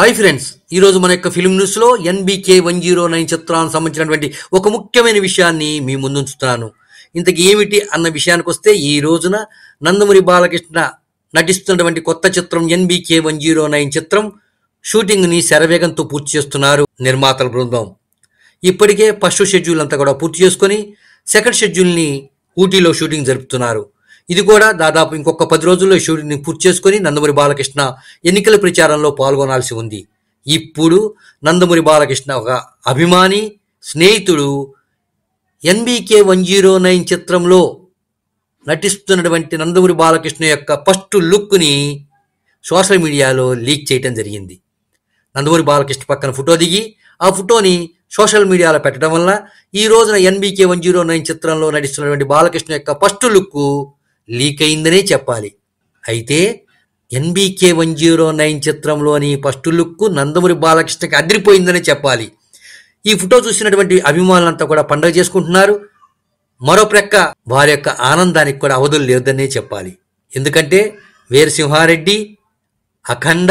hi friends ఈరోజు మన యొక్క ఫిలిం న్యూస్లో ఎన్బికే వన్ జీరో నైన్ చిత్రానికి సంబంధించినటువంటి ఒక ముఖ్యమైన విషయాన్ని మీ ఉంచుతున్నాను ఇంతకు ఏమిటి అన్న విషయానికి వస్తే ఈ రోజున నందమూరి బాలకృష్ణ నటిస్తున్నటువంటి కొత్త చిత్రం ఎన్బికే వన్ జీరో నైన్ చిత్రం షూటింగ్ని శరవేగంతో పూర్తి చేస్తున్నారు నిర్మాతల బృందం ఇప్పటికే ఫస్ట్ షెడ్యూల్ అంతా కూడా పూర్తి చేసుకొని సెకండ్ షెడ్యూల్ని ఊటీలో షూటింగ్ జరుపుతున్నారు ఇది కూడా దాదాపు ఇంకొక పది రోజుల్లో షూటింగ్ని పూర్తి చేసుకుని నందమూరి బాలకృష్ణ ఎన్నికల ప్రచారంలో పాల్గొనాల్సి ఉంది ఇప్పుడు నందమూరి బాలకృష్ణ ఒక అభిమాని స్నేహితుడు ఎన్బీకే వన్ జీరో నైన్ చిత్రంలో నటిస్తున్నటువంటి నందమూరి బాలకృష్ణ యొక్క ఫస్ట్ లుక్ని సోషల్ మీడియాలో లీక్ చేయడం జరిగింది నందమూరి బాలకృష్ణ పక్కన ఫోటో దిగి ఆ ఫోటోని సోషల్ మీడియాలో పెట్టడం వల్ల ఈ రోజున ఎన్బీకే వన్ జీరో నైన్ చిత్రంలో నటిస్తున్నటువంటి బాలకృష్ణ యొక్క ఫస్ట్ లుక్ లీక్ అయిందనే చెప్పాలి అయితే ఎన్బీకే వన్ జీరో నైన్ చిత్రంలోని ఫస్ట్ లుక్ నందమూరి బాలకృష్ణకి అదిరిపోయిందనే చెప్పాలి ఈ ఫోటో చూసినటువంటి అభిమానులంతా కూడా పండగ చేసుకుంటున్నారు మరో ప్రక్క వారి యొక్క ఆనందానికి కూడా అవధులు లేదనే చెప్పాలి ఎందుకంటే వీరసింహారెడ్డి అఖండ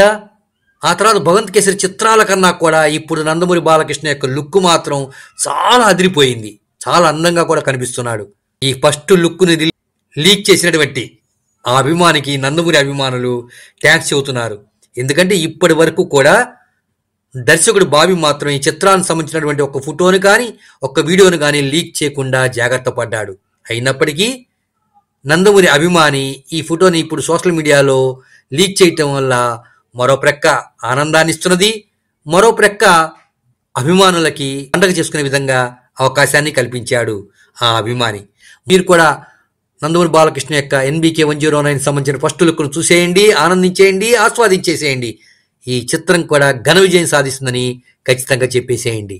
ఆ తర్వాత భగవంత్ కేసరి చిత్రాల కన్నా కూడా ఇప్పుడు నందమూరి బాలకృష్ణ యొక్క లుక్ మాత్రం చాలా అదిరిపోయింది చాలా అందంగా కూడా కనిపిస్తున్నాడు ఈ ఫస్ట్ లుక్ని లీక్ చేసినటువంటి ఆ అభిమానికి నందమూరి అభిమానులు థ్యాంక్స్ చెబుతున్నారు ఎందుకంటే ఇప్పటి వరకు కూడా దర్శకుడు బాబి మాత్రం ఈ చిత్రానికి సంబంధించినటువంటి ఒక ఫోటోను కానీ ఒక వీడియోను కానీ లీక్ చేయకుండా జాగ్రత్త పడ్డాడు అయినప్పటికీ నందమూరి అభిమాని ఈ ఫోటోని ఇప్పుడు సోషల్ మీడియాలో లీక్ చేయటం వల్ల మరో ప్రక్క ఆనందాన్ని ఇస్తున్నది మరో ప్రక్క అభిమానులకి పండగ చేసుకునే విధంగా అవకాశాన్ని కల్పించాడు ఆ అభిమాని మీరు కూడా నందమూరి బాలకృష్ణ యొక్క ఎన్బికే వన్ జీరో నైన్ సంబంధించిన ఫస్ట్ లుక్ను చూసేయండి ఆనందించేయండి ఆస్వాదించేసేయండి ఈ చిత్రం కూడా ఘన విజయం సాధిస్తుందని ఖచ్చితంగా చెప్పేసేయండి